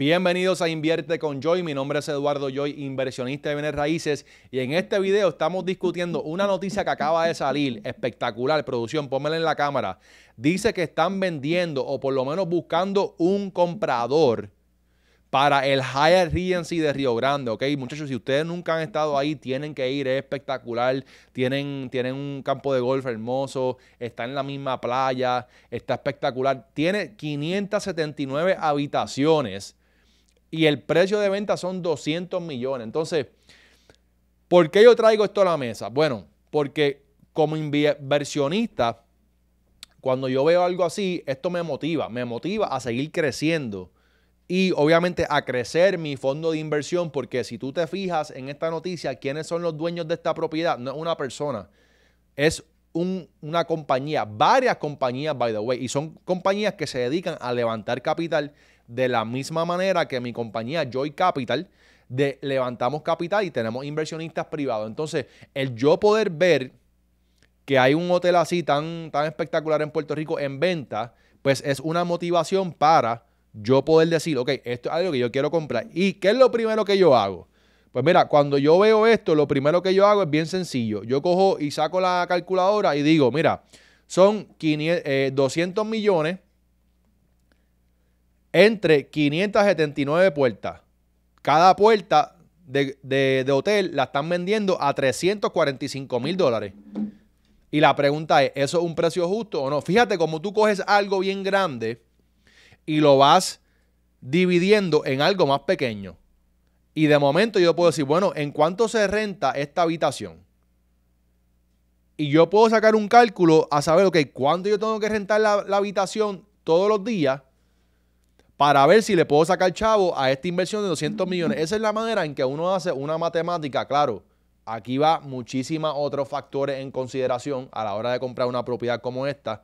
Bienvenidos a Invierte con Joy. Mi nombre es Eduardo Joy, inversionista de bienes raíces. Y en este video estamos discutiendo una noticia que acaba de salir, espectacular, producción, pónmela en la cámara. Dice que están vendiendo o por lo menos buscando un comprador para el Hyatt Regency de Río Grande, ¿ok? Muchachos, si ustedes nunca han estado ahí, tienen que ir, es espectacular, tienen, tienen un campo de golf hermoso, está en la misma playa, está espectacular, tiene 579 habitaciones y el precio de venta son 200 millones. Entonces, ¿por qué yo traigo esto a la mesa? Bueno, porque como inversionista, cuando yo veo algo así, esto me motiva, me motiva a seguir creciendo y obviamente a crecer mi fondo de inversión, porque si tú te fijas en esta noticia, ¿quiénes son los dueños de esta propiedad? No es una persona, es una compañía, varias compañías, by the way, y son compañías que se dedican a levantar capital de la misma manera que mi compañía Joy Capital, de levantamos capital y tenemos inversionistas privados. Entonces, el yo poder ver que hay un hotel así tan, tan espectacular en Puerto Rico en venta, pues es una motivación para yo poder decir, ok, esto es algo que yo quiero comprar. ¿Y qué es lo primero que yo hago? Pues mira, cuando yo veo esto, lo primero que yo hago es bien sencillo. Yo cojo y saco la calculadora y digo, mira, son 200 eh, millones entre 579 puertas. Cada puerta de, hotel la están vendiendo a 345 mil dólares. Y la pregunta es, ¿eso es un precio justo o no? Fíjate como tú coges algo bien grande y lo vas dividiendo en algo más pequeño. Y de momento yo puedo decir, bueno, ¿en cuánto se renta esta habitación? Y yo puedo sacar un cálculo a saber, ok, ¿cuánto yo tengo que rentar la habitación todos los días para ver si le puedo sacar chavo a esta inversión de 200 millones. Esa es la manera en que uno hace una matemática, claro. Aquí va muchísimos otros factores en consideración a la hora de comprar una propiedad como esta,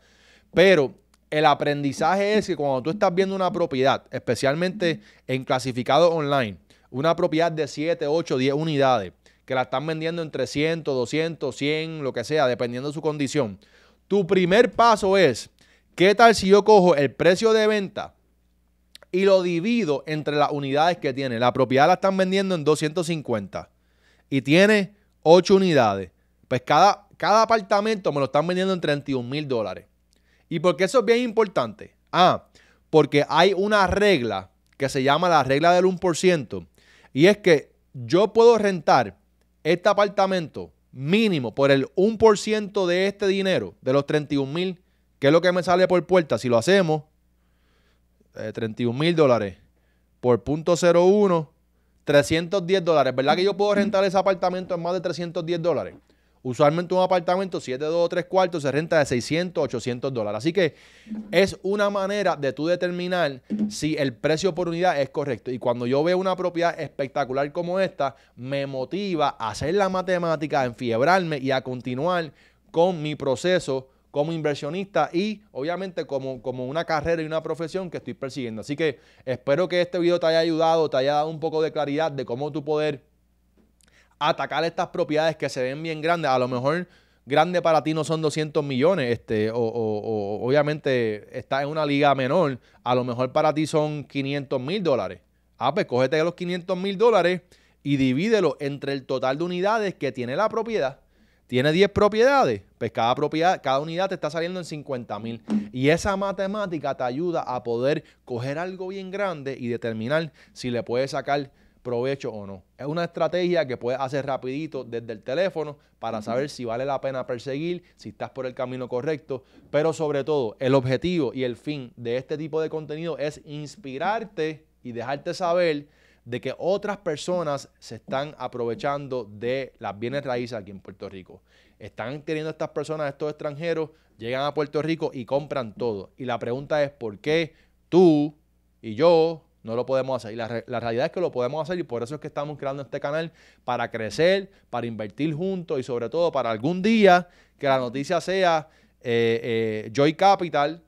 pero el aprendizaje es que cuando tú estás viendo una propiedad, especialmente en clasificado online, una propiedad de 7, 8, 10 unidades, que la están vendiendo en 300, 200, 100, lo que sea, dependiendo de su condición. Tu primer paso es, ¿qué tal si yo cojo el precio de venta y lo divido entre las unidades que tiene. La propiedad la están vendiendo en 250 y tiene 8 unidades. Pues cada, cada apartamento me lo están vendiendo en 31 mil dólares. ¿Y por qué eso es bien importante? Ah, porque hay una regla que se llama la regla del 1%. Y es que yo puedo rentar este apartamento mínimo por el 1% de este dinero, de los 31 mil, que es lo que me sale por puerta. Si lo hacemos, 31 eh, mil dólares por punto .01, 310 dólares. ¿Verdad que yo puedo rentar ese apartamento en más de 310 dólares? Usualmente un apartamento 7, 2 3 cuartos se renta de 600, 800 dólares. Así que es una manera de tú determinar si el precio por unidad es correcto. Y cuando yo veo una propiedad espectacular como esta, me motiva a hacer la matemática, a enfiebrarme y a continuar con mi proceso como inversionista y obviamente como, como una carrera y una profesión que estoy persiguiendo. Así que espero que este video te haya ayudado, te haya dado un poco de claridad de cómo tú poder atacar estas propiedades que se ven bien grandes. A lo mejor grande para ti no son 200 millones, este, o obviamente estás en una liga menor, a lo mejor para ti son 500 mil dólares. Ah, pues cógete los 500 mil dólares y divídelo entre el total de unidades que tiene la propiedad. Tiene 10 propiedades pues cada propiedad, cada unidad te está saliendo en 50 mil. Y esa matemática te ayuda a poder coger algo bien grande y determinar si le puedes sacar provecho o no. Es una estrategia que puedes hacer rapidito desde el teléfono para saber si vale la pena perseguir, si estás por el camino correcto, pero sobre todo el objetivo y el fin de este tipo de contenido es inspirarte y dejarte saber de que otras personas se están aprovechando de las bienes raíces aquí en Puerto Rico. Están teniendo estas personas, estos extranjeros, llegan a Puerto Rico y compran todo. Y la pregunta es, ¿por qué tú y yo no lo podemos hacer. Y la, realidad es que lo podemos hacer y por eso es que estamos creando este canal para crecer, para invertir juntos y sobre todo para algún día que la noticia sea eh, eh, Joy Capital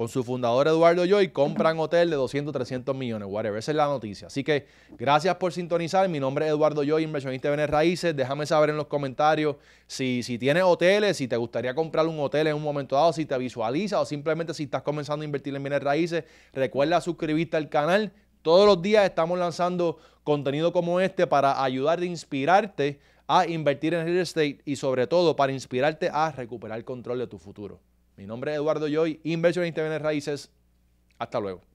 con su fundador Eduardo Joy, compran hotel de 200, 300 millones, whatever. Esa es la noticia. Así que gracias por sintonizar. Mi nombre es Eduardo Joy, inversionista de bienes raíces. Déjame saber en los comentarios si, si tienes hoteles, si te gustaría comprar un hotel en un momento dado, si te visualiza o simplemente si estás comenzando a invertir en bienes raíces. Recuerda suscribirte al canal. Todos los días estamos lanzando contenido como este para ayudar ayudarte, inspirarte a invertir en real estate y sobre todo para inspirarte a recuperar el control de tu futuro. Mi nombre es Eduardo Joy, Inversion en raíces. Hasta luego.